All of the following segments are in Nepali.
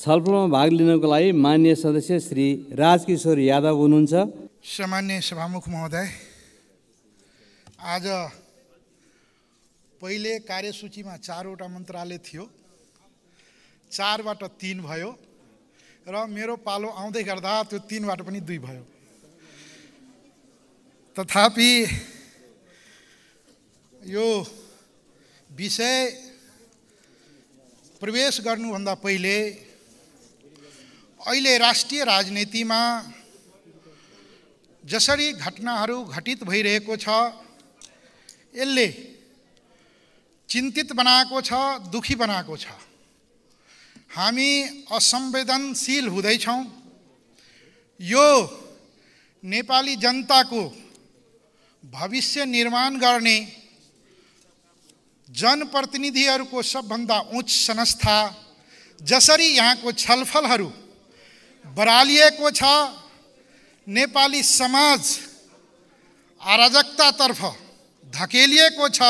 छलफलमा भाग लिनको लागि मान्य सदस्य श्री राजकिशोर यादव हुनुहुन्छ सामान्य सभामुख महोदय आज पहिले कार्यसूचीमा चारवटा मन्त्रालय थियो चारबाट तिन भयो र मेरो पालो आउँदै गर्दा त्यो तिनबाट पनि दुई भयो तथापि यो विषय प्रवेश गर्नुभन्दा पहिले अहिले राष्ट्रिय राजनीतिमा जसरी घटनाहरू घटित भइरहेको छ यसले चिन्तित बनाएको छ दुखी बनाएको छ हामी असंवेदनशील हुँदैछौँ यो नेपाली जनताको भविष्य निर्माण गर्ने जनप्रतिनिधिहरूको सबभन्दा उच्च संस्था जसरी यहाँको छलफलहरू बरालिएको छ नेपाली समाज अराजकतातर्फ धकेलिएको छ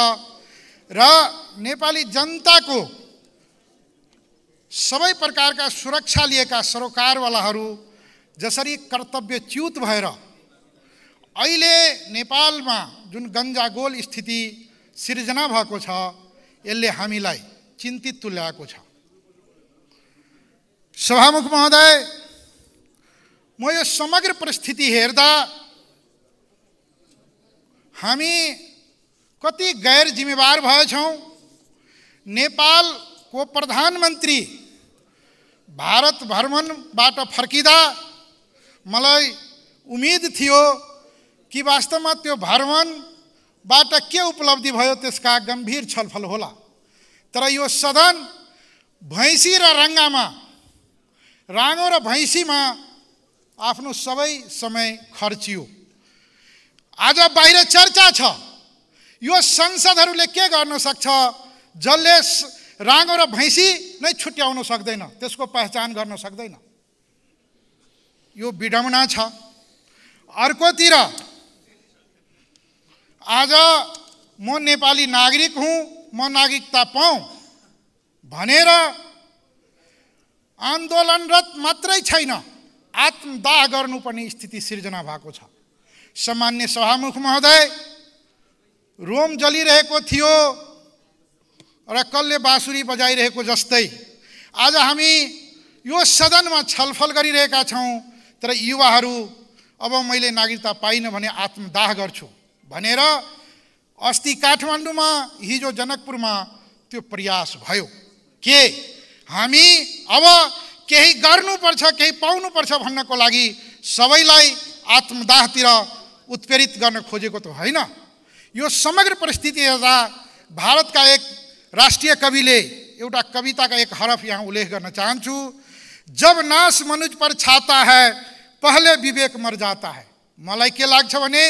र नेपाली जनताको सबै प्रकारका सुरक्षा लिएका सरोकारवालाहरू जसरी कर्तव्यच्युत भएर अहिले नेपालमा जुन गन्जागोल स्थिति सिर्जना भएको छ यसले हामीलाई चिन्तित तुल्याएको छ सभामुख महोदय म यो समग्र परिस्थिति हेर्दा हामी कति गैर जिम्मेवार भएछौँ नेपालको प्रधानमन्त्री भारत भ्रमणबाट फर्किँदा मलाई उम्मिद थियो कि वास्तवमा त्यो भ्रमणबाट के उपलब्धि भयो त्यसका गम्भीर छलफल होला तर यो सदन भैँसी र रङ्गामा राङ्गो र भैँसीमा आफ्नो सबै समय खर्चियो आज बाहिर चर्चा छ यो संसदहरूले के गर्न सक्छ जसले राँगो र भैँसी नै छुट्याउन सक्दैन त्यसको पहिचान गर्न सक्दैन यो विडम्बना छ अर्कोतिर आज म नेपाली नागरिक हुँ म नागरिकता पाउँ भनेर आन्दोलनरत मात्रै छैन आत्मदाह गर्नुपर्ने स्थिति सिर्जना भएको छ सामान्य सभामुख महोदय रोम जलिरहेको थियो र कसले बाँसुरी बजाइरहेको जस्तै आज हामी यो सदनमा छलफल गरिरहेका छौँ तर युवाहरू अब मैले नागरिकता पाइनँ भने आत्मदाह गर्छु भनेर अस्ति काठमाडौँमा हिजो जनकपुरमा त्यो प्रयास भयो के हामी अब केही गर्नुपर्छ केही पाउनुपर्छ भन्नको लागि सबैलाई आत्मदाहतिर उत्प्रेरित गर्न खोजेको त होइन यो समग्र परिस्थिति हेर्दा भारतका एक राष्ट्रिय कविले एउटा कविताका एक हरफ यहाँ उल्लेख गर्न चाहन्छु जब नास मनुज पर छाता है पहले विवेक मर जाता है मलाई के लाग्छ भने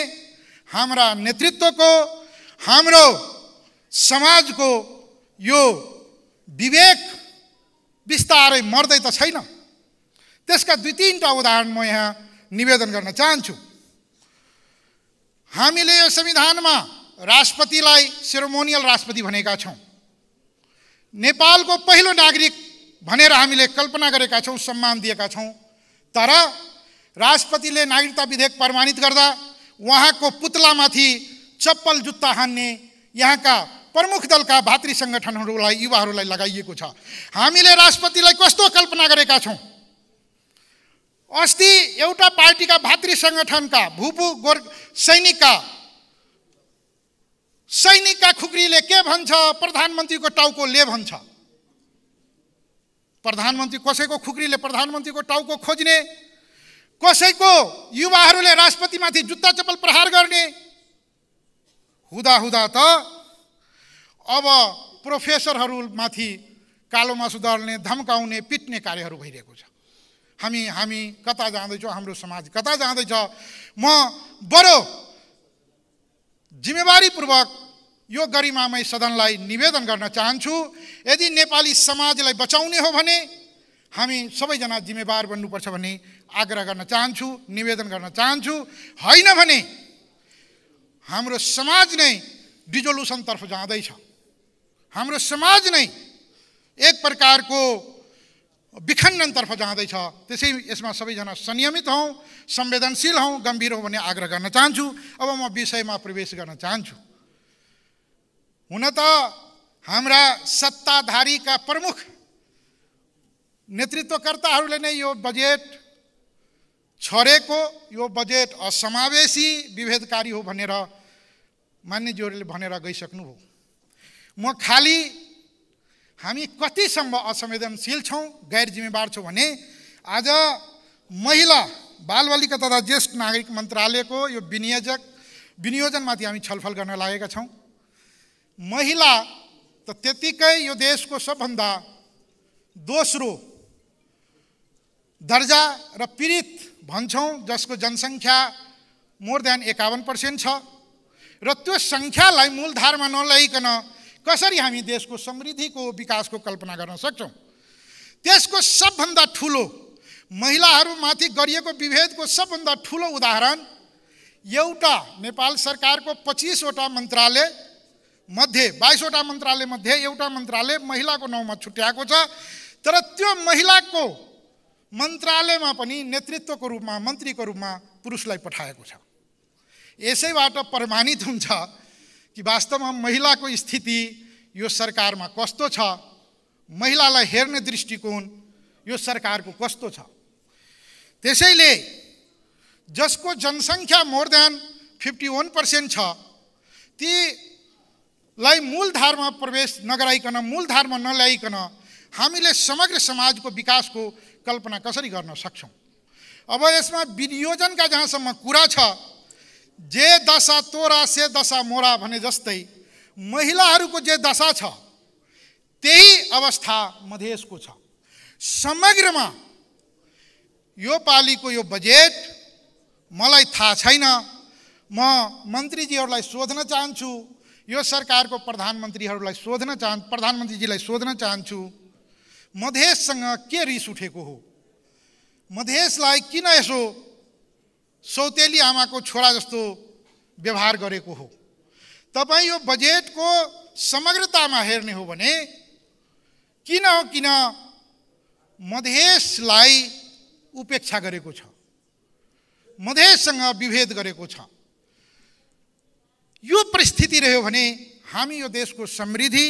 हाम्रा नेतृत्वको हाम्रो समाजको यो विवेक बिस्तारै मर्दै त छैन त्यसका दुई तिनवटा उदाहरण म यहाँ निवेदन गर्न चाहन्छु हामीले यो संविधानमा राष्ट्रपतिलाई सेरोमोनियल राष्ट्रपति भनेका छौँ नेपालको पहिलो नागरिक भनेर हामीले कल्पना गरेका छौँ सम्मान दिएका छौँ तर राष्ट्रपतिले नागरिकता विधेयक प्रमाणित गर्दा उहाँको पुतलामाथि चप्पल जुत्ता हान्ने यहाँका प्रमुख दलका भातृ सङ्गठनहरूलाई युवाहरूलाई लगाइएको छ हामीले राष्ट्रपतिलाई कस्तो कल्पना गरेका छौँ अस्ति एउटा पार्टीका भातृ सङ्गठनका भूपू गोर् सैनिकका सैनिकका खुकरीले के भन्छ प्रधानमन्त्रीको टाउको ले भन्छ प्रधानमन्त्री कसैको खुक्रीले प्रधानमन्त्रीको टाउको खोज्ने कसैको युवाहरूले राष्ट्रपतिमाथि जुत्ता चप्पल प्रहार गर्ने हुँदा हुँदा त अब प्रोफेसरहरूमाथि कालो मासु सुधार्ने धम्काउने पिट्ने कार्यहरू भइरहेको छ हामी हामी कता जाँदैछौँ हाम्रो समाज कता जाँदैछ म बडो जिम्मेवारीपूर्वक यो गरिमामय सदनलाई निवेदन गर्न चाहन्छु यदि नेपाली समाजलाई बचाउने हो भने हामी सबैजना जिम्मेवार बन्नुपर्छ भन्ने आग्रह गर्न चाहन्छु निवेदन गर्न चाहन्छु होइन भने हाम्रो समाज नै डिजोल्युसनतर्फ जाँदैछ हाम्रो समाज नै एक प्रकारको विखण्डनतर्फ जाँदैछ त्यसै यसमा सबैजना संयमित हौँ संवेदनशील हौँ गम्भीर हौँ भन्ने आग्रह गर्न चाहन्छु अब म विषयमा प्रवेश गर्न चाहन्छु हुन त हाम्रा सत्ताधारीका प्रमुख नेतृत्वकर्ताहरूले नै यो बजेट छरेको यो बजेट असमावेशी विभेदकारी हो भनेर मान्यज्यूहरूले भनेर गइसक्नुभयो म खाली हामी कतिसम्म असंवेदनशील छौँ गैर जिम्मेवार छौँ भने आज महिला बालबालिका तथा ज्येष्ठ नागरिक मन्त्रालयको यो विनियोजक विनियोजनमाथि हामी छलफल गर्न लागेका छौँ महिला त त्यतिकै यो देशको सबभन्दा दोस्रो दर्जा र पीडित भन्छौँ जसको जनसङ्ख्या मोर देन एकाउन्न पर्सेन्ट छ र त्यो सङ्ख्यालाई मूलधारमा नल्याइकन कसरी हामी देशको समृद्धिको विकासको कल्पना गर्न सक्छौँ त्यसको सबभन्दा ठुलो महिलाहरूमाथि गरिएको विभेदको सबभन्दा ठुलो उदाहरण एउटा नेपाल सरकारको पच्चिसवटा मन्त्रालय मध्ये बाइसवटा मन्त्रालय मध्ये एउटा मन्त्रालय महिलाको नाउँमा छुट्याएको छ तर त्यो महिलाको मन्त्रालयमा पनि नेतृत्वको रूपमा मन्त्रीको रूपमा पुरुषलाई पठाएको छ यसैबाट प्रमाणित हुन्छ कि वास्तवमा महिलाको स्थिति यो सरकारमा कस्तो छ महिलालाई हेर्ने दृष्टिकोण यो सरकारको कस्तो छ त्यसैले जसको जनसङ्ख्या more than fifty one percent छ तीलाई मूलधारमा प्रवेश नगराइकन मूलधारमा नल्याइकन हामीले समग्र समाजको विकासको कल्पना कसरी गर्न सक्छौँ अब यसमा विनियोजनका जहाँसम्म कुरा छ जे दशा तोरा से दशा मोरा भने जस्तै महिलाहरूको जे दशा छ त्यही अवस्था मधेसको छ समग्रमा यो पालिको यो बजेट मलाई थाहा छैन म मन्त्रीजीहरूलाई सोध्न चाहन्छु यो सरकारको प्रधानमन्त्रीहरूलाई सोध्न चाह प्रधानमन्त्रीजीलाई सोध्न चाहन्छु मधेससँग के रिस उठेको हो मधेसलाई किन यसो सौतेली आमाको छोरा जस्तो व्यवहार गरेको हो तपाईँ यो बजेटको समग्रतामा हेर्ने हो भने किन हो किन मधेसलाई उपेक्षा गरेको छ मधेससँग विभेद गरेको छ यो परिस्थिति रह्यो भने हामी यो देशको समृद्धि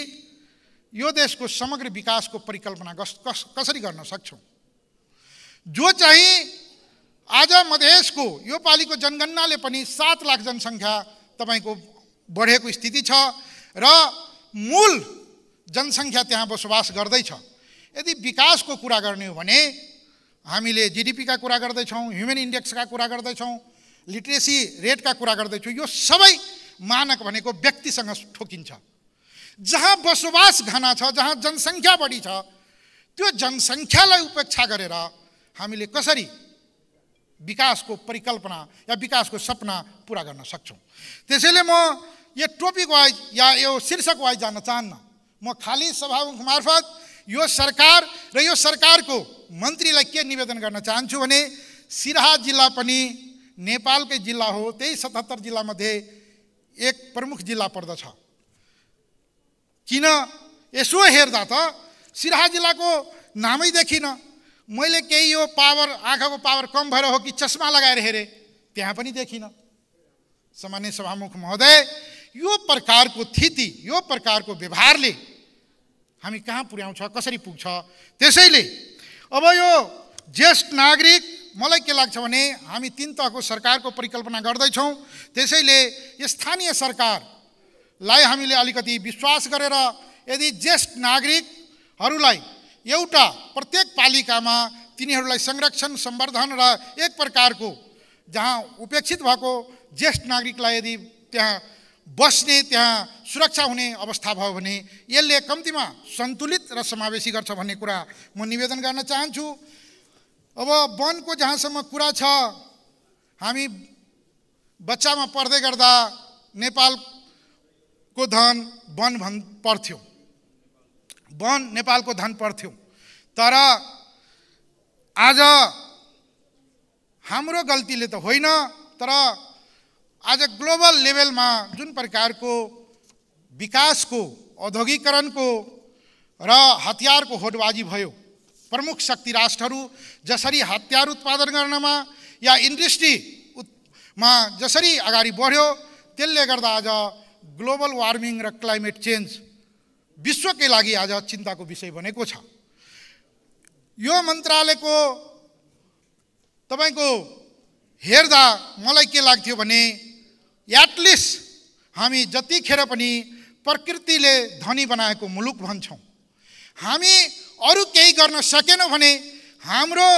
यो देशको समग्र विकासको परिकल्पना कसरी गर्न सक्छौँ जो चाहिँ आज मधेसको यो पालिको जनगणनाले पनि सात लाख जनसङ्ख्या तपाईँको बढेको स्थिति छ र मूल जनसङ्ख्या त्यहाँ बसोबास गर्दैछ यदि विकासको कुरा गर्ने हो भने हामीले जिडिपीका कुरा गर्दैछौँ ह्युमेन इन्डेक्सका कुरा गर्दैछौँ लिट्रेसी रेटका कुरा गर्दैछौँ यो सबै मानक भनेको व्यक्तिसँग ठोकिन्छ जहाँ बसोबास घना छ जहाँ जनसङ्ख्या बढी छ त्यो जनसङ्ख्यालाई उपेक्षा गरेर हामीले कसरी विकासको परिकल्पना या विकासको सपना पुरा गर्न सक्छौँ त्यसैले म यो टोपिक वाइज या यो शीर्षक वाइज जान्न चाहन्न म खालि सभामुख मार्फत यो सरकार र यो सरकारको मन्त्रीलाई के निवेदन गर्न चाहन्छु भने सिराहा जिल्ला पनि नेपालकै जिल्ला हो त्यही सतहत्तर जिल्लामध्ये एक प्रमुख जिल्ला पर्दछ किन यसो हेर्दा त सिराहा जिल्लाको नामै देखिनँ मैले केही यो पावर आँखाको पावर कम भएर हो कि चस्मा लगाएर हेरेँ त्यहाँ पनि देखिनँ सामान्य सभामुख महोदय यो प्रकारको स्थिति यो प्रकारको व्यवहारले हामी कहाँ पुर्याउँछ कसरी पुग्छ त्यसैले अब यो ज्येष्ठ नागरिक मलाई के लाग्छ भने हामी तिन तहको सरकारको परिकल्पना गर्दैछौँ त्यसैले स्थानीय सरकारलाई हामीले अलिकति विश्वास गरेर यदि ज्येष्ठ नागरिकहरूलाई एउटा प्रत्येक पालिकामा तिनीहरूलाई संरक्षण सम्वर्धन र एक प्रकारको जहाँ उपेक्षित भएको ज्येष्ठ नागरिकलाई यदि त्यहाँ बस्ने त्यहाँ सुरक्षा हुने अवस्था भयो भने यसले कम्तीमा सन्तुलित र समावेशी गर्छ भन्ने कुरा म निवेदन गर्न चाहन्छु अब वनको जहाँसम्म कुरा छ हामी बच्चामा पढ्दै गर्दा नेपालको धन वन भन् पर्थ्यौँ वन नेपालको धन पर्थ्यो तर आज हाम्रो गल्तीले त होइन तर आज ग्लोबल लेभलमा जुन प्रकारको विकासको औद्योगिकरणको र हतियारको होडबाजी भयो प्रमुख शक्ति राष्ट्रहरू जसरी हतियार उत्पादन गर्नमा या इन्डस्ट्री मा जसरी अगाडि बढ्यो त्यसले गर्दा आज ग्लोबल वार्मिङ र क्लाइमेट चेन्ज विश्वकै लागि आज चिन्ताको विषय बनेको छ यो मन्त्रालयको तपाईँको हेर्दा मलाई के लाग्थ्यो भने एटलिस्ट हामी जतिखेर पनि प्रकृतिले धनी बनाएको मुलुक भन्छौँ हामी अरू केही गर्न सकेनौँ भने हाम्रो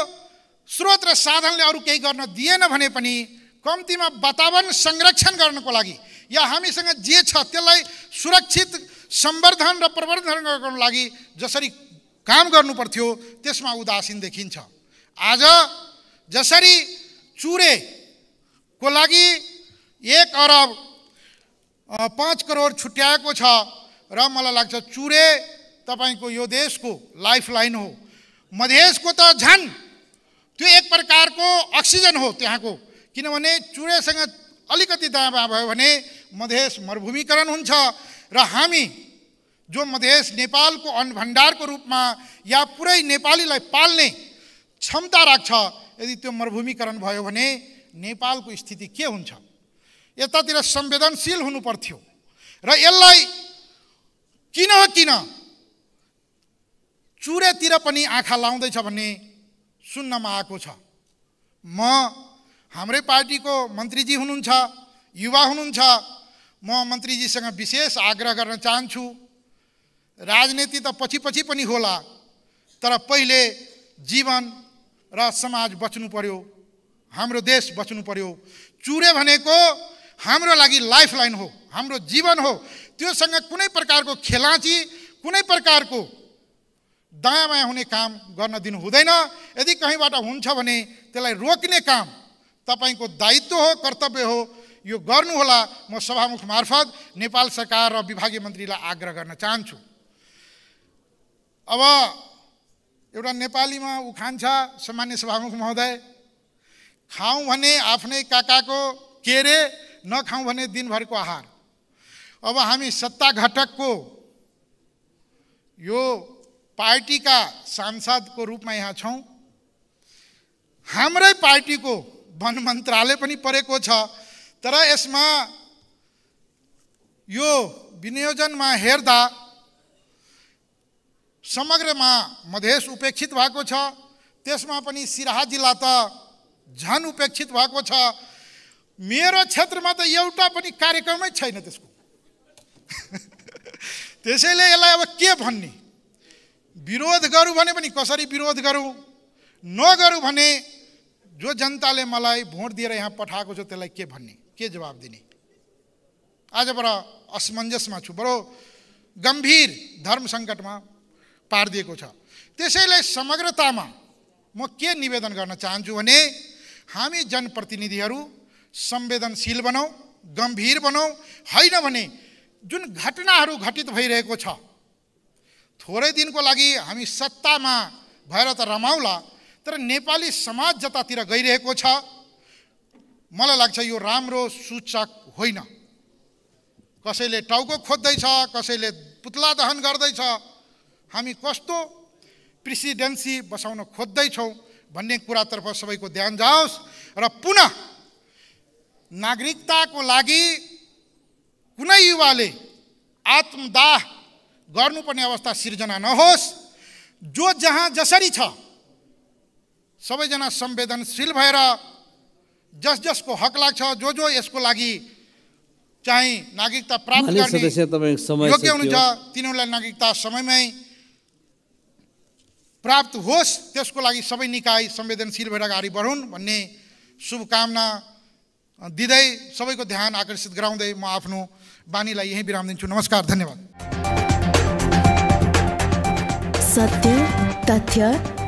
स्रोत र साधनले अरू केही गर्न दिएन भने पनि कम्तीमा वातावरण संरक्षण गर्नको लागि या हामीसँग जे छ त्यसलाई सुरक्षित संवर्धन र प्रवर्धन गर्नको लागि जसरी काम गर्नु पर्थ्यो त्यसमा उदासीन देखिन्छ आज जसरी चुरेको लागि एक अरब पाँच करोड छुट्याएको छ र मलाई लाग्छ चुरे तपाईँको यो देशको लाइफ लाइन हो मधेसको त झन् त्यो एक प्रकारको अक्सिजन हो त्यहाँको किनभने चुरेसँग अलिकति दाबा भयो भने मधेस मरुभूमिकरण हुन्छ र हामी जो मधेस नेपालको अन्न रूपमा या पुरै नेपालीलाई पाल्ने क्षमता राख्छ यदि त्यो मरुभूमिकरण भयो भने नेपालको स्थिति के हुन्छ यतातिर संवेदनशील हुनु पर्थ्यो र यसलाई किन किन चुरेतिर पनि आँखा लाउँदैछ भन्ने सुन्नमा आएको छ म हाम्रै पार्टीको मन्त्रीजी हुनुहुन्छ युवा हुनुहुन्छ म मन्त्रीजीसँग विशेष आग्रह गर्न चाहन्छु राजनीति त पछि पछि पनि होला तर पहिले जीवन र समाज बच्नु पर्यो हाम्रो देश बच्नु पर्यो चुरे भनेको हाम्रो लागि लाइफ लाइन हो हाम्रो जीवन हो त्योसँग कुनै प्रकारको खेलाँची कुनै प्रकारको दायाँ बायाँ हुने काम गर्न दिनु हुँदैन यदि कहीँबाट हुन्छ भने त्यसलाई रोक्ने काम तपाईँको दायित्व हो कर्तव्य हो यो गर्नुहोला म सभामुख मार्फत नेपाल सरकार र विभागीय मन्त्रीलाई आग्रह गर्न चाहन्छु अब एउटा नेपालीमा उखान छ सामान्य सभामुख महोदय खाउँ भने आफ्नै काकाको के रे नखाउँ भने दिनभरको आहार अब हामी सत्ता घटकको यो पार्टीका सांसदको रूपमा यहाँ छौँ हाम्रै पार्टीको वन मन्त्रालय पनि परेको छ तर यसमा यो विनियोजनमा हेर्दा समग्रमा मधेस उपेक्षित भएको छ त्यसमा पनि सिराहा जिल्ला त झन उपेक्षित भएको छ मेरो क्षेत्रमा त एउटा पनि कार्यक्रमै छैन त्यसको त्यसैले यसलाई अब के भन्ने विरोध गरौँ भने पनि कसरी विरोध गरौँ नगरौँ भने जो जनताले मलाई भोट दिएर यहाँ पठाएको छ त्यसलाई के भन्ने के जवाब दिने आज बडो असमञ्जसमा छु बडो गम्भीर धर्म सङ्कटमा पारिदिएको छ त्यसैले समग्रतामा म के निवेदन गर्न चाहन्छु भने हामी जनप्रतिनिधिहरू संवेदनशील बनाऊ गम्भीर बनाऊ होइन भने जुन घटनाहरू घटित भइरहेको छ थोरै दिनको लागि हामी सत्तामा भएर त रमाउला तर नेपाली समाज जतातिर गइरहेको छ मलाई लाग्छ यो राम्रो सूचक होइन कसैले टाउको खोज्दैछ कसैले पुतला दहन गर्दैछ हामी कस्तो प्रेसिडेन्सी बसाउन खोज्दैछौँ भन्ने कुरातर्फ सबैको ध्यान जाओस् र पुनः नागरिकताको लागि कुनै युवाले आत्मदाह गर्नुपर्ने अवस्था सिर्जना नहोस् जो जहाँ जसरी छ सबैजना संवेदनशील भएर जस जसको हक लाग्छ जो जो यसको लागि चाहिँ नागरिकता प्राप्त गर्ने योग्य हुनुहुन्छ तिनीहरूलाई नागरिकता समयमै प्राप्त होस् त्यसको लागि सबै निकाय संवेदनशील भएर अगाडि बढुन् भन्ने शुभकामना दिँदै सबैको ध्यान आकर्षित गराउँदै म आफ्नो बानीलाई यहीँ विराम दिन्छु नमस्कार धन्यवाद सत्य तथ्य